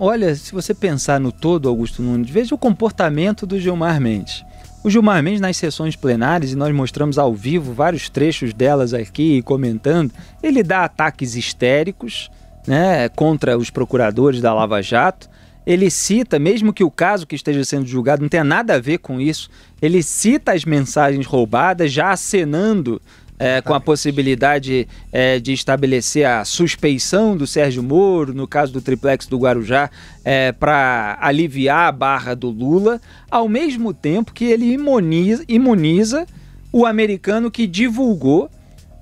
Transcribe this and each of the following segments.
Olha, se você pensar no todo, Augusto Nunes, veja o comportamento do Gilmar Mendes. O Gilmar Mendes, nas sessões plenárias, e nós mostramos ao vivo vários trechos delas aqui comentando, ele dá ataques histéricos né, contra os procuradores da Lava Jato. Ele cita, mesmo que o caso que esteja sendo julgado não tenha nada a ver com isso, ele cita as mensagens roubadas, já acenando é, com a possibilidade é, de estabelecer a suspeição do Sérgio Moro, no caso do triplex do Guarujá, é, para aliviar a barra do Lula, ao mesmo tempo que ele imuniza, imuniza o americano que divulgou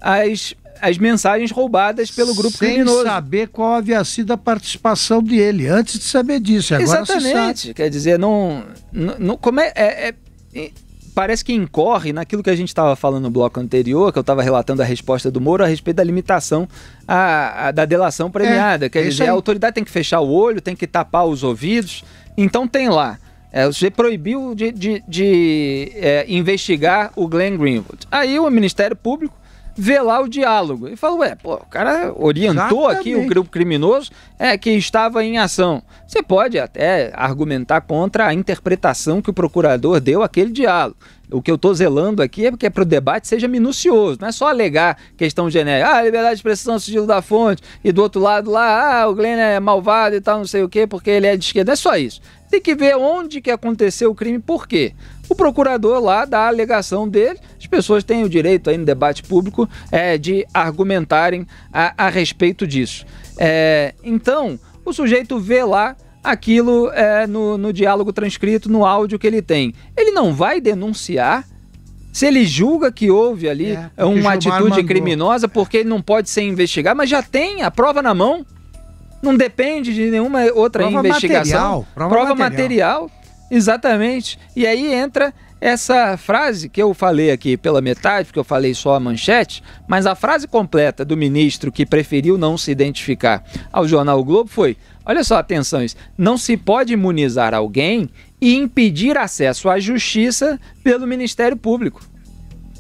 as, as mensagens roubadas pelo grupo Sem criminoso. Sem saber qual havia sido a participação dele, antes de saber disso. Agora Exatamente. Quer dizer, não. não, não como é, é, é parece que incorre naquilo que a gente estava falando no bloco anterior, que eu estava relatando a resposta do Moro a respeito da limitação a, a, da delação premiada. É, Quer é dizer, aí. a autoridade tem que fechar o olho, tem que tapar os ouvidos. Então tem lá. É, você proibiu de, de, de é, investigar o Glenn Greenwald. Aí o Ministério Público velar o diálogo. E fala, ué, pô, o cara orientou Exatamente. aqui o grupo criminoso é que estava em ação. Você pode até argumentar contra a interpretação que o procurador deu àquele diálogo o que eu estou zelando aqui é porque é para o debate seja minucioso, não é só alegar questão genérica, ah, liberdade de expressão, sigilo da fonte, e do outro lado lá, ah, o Glenn é malvado e tal, não sei o quê, porque ele é de esquerda. Não é só isso. Tem que ver onde que aconteceu o crime, por quê? O procurador lá dá a alegação dele, as pessoas têm o direito aí no debate público é, de argumentarem a, a respeito disso. É, então, o sujeito vê lá aquilo é, no, no diálogo transcrito, no áudio que ele tem. Ele não vai denunciar se ele julga que houve ali é, é uma atitude mandou. criminosa, porque ele não pode ser investigado, mas já tem a prova na mão. Não depende de nenhuma outra prova investigação. Material, prova, prova material. material. Exatamente. E aí entra essa frase que eu falei aqui pela metade, porque eu falei só a manchete, mas a frase completa do ministro que preferiu não se identificar ao jornal o Globo foi: olha só, atenção, isso, não se pode imunizar alguém e impedir acesso à justiça pelo Ministério Público.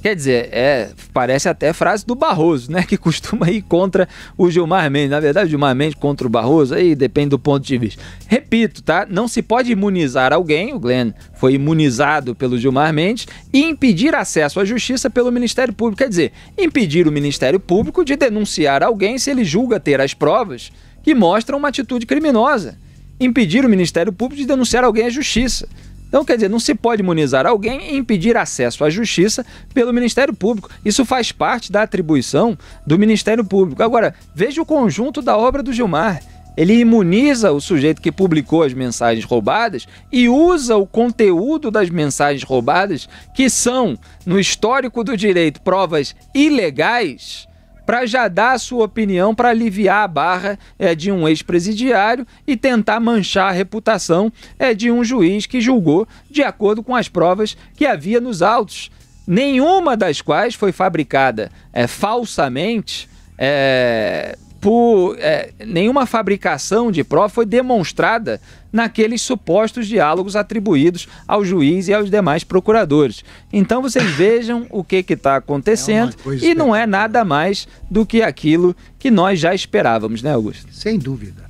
Quer dizer, é, parece até frase do Barroso, né? Que costuma ir contra o Gilmar Mendes. Na verdade, o Gilmar Mendes contra o Barroso, aí depende do ponto de vista. Repito, tá? Não se pode imunizar alguém, o Glenn foi imunizado pelo Gilmar Mendes, e impedir acesso à justiça pelo Ministério Público. Quer dizer, impedir o Ministério Público de denunciar alguém se ele julga ter as provas que mostram uma atitude criminosa. Impedir o Ministério Público de denunciar alguém à justiça. Então, quer dizer, não se pode imunizar alguém e impedir acesso à justiça pelo Ministério Público. Isso faz parte da atribuição do Ministério Público. Agora, veja o conjunto da obra do Gilmar. Ele imuniza o sujeito que publicou as mensagens roubadas e usa o conteúdo das mensagens roubadas, que são, no histórico do direito, provas ilegais para já dar a sua opinião, para aliviar a barra é, de um ex-presidiário e tentar manchar a reputação é, de um juiz que julgou de acordo com as provas que havia nos autos, nenhuma das quais foi fabricada é, falsamente. É, por é, nenhuma fabricação de prova foi demonstrada naqueles supostos diálogos atribuídos ao juiz e aos demais procuradores. Então vocês vejam o que está acontecendo é e não é nada mais do que aquilo que nós já esperávamos, né, Augusto? Sem dúvida.